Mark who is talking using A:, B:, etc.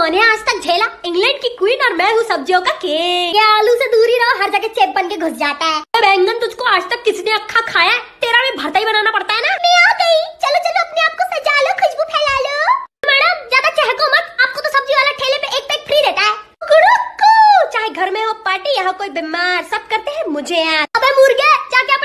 A: कौन आज तक झेला इंग्लैंड की क्वीन और मैं हूँ सब्जियों का किंग ये आलू से दूरी रहो हर जगह चेप बन के घुस जाता है तो बैंगन तुझको आज तक किसने अखा अच्छा खाया है तेरा भी भरता ही बनाना पड़ता है ना मैं आ गई चलो चलो अपने
B: आप को सजा लो खुशबू फैला लो मैडम ज्यादा चहको मत आपको तो सब्जी वाला ठेले पे एक पैक फ्री देता है
C: चाहे घर में हो पार्टी यहाँ कोई बीमार सब करते हैं मुझे यार अबे मुर्गे जाके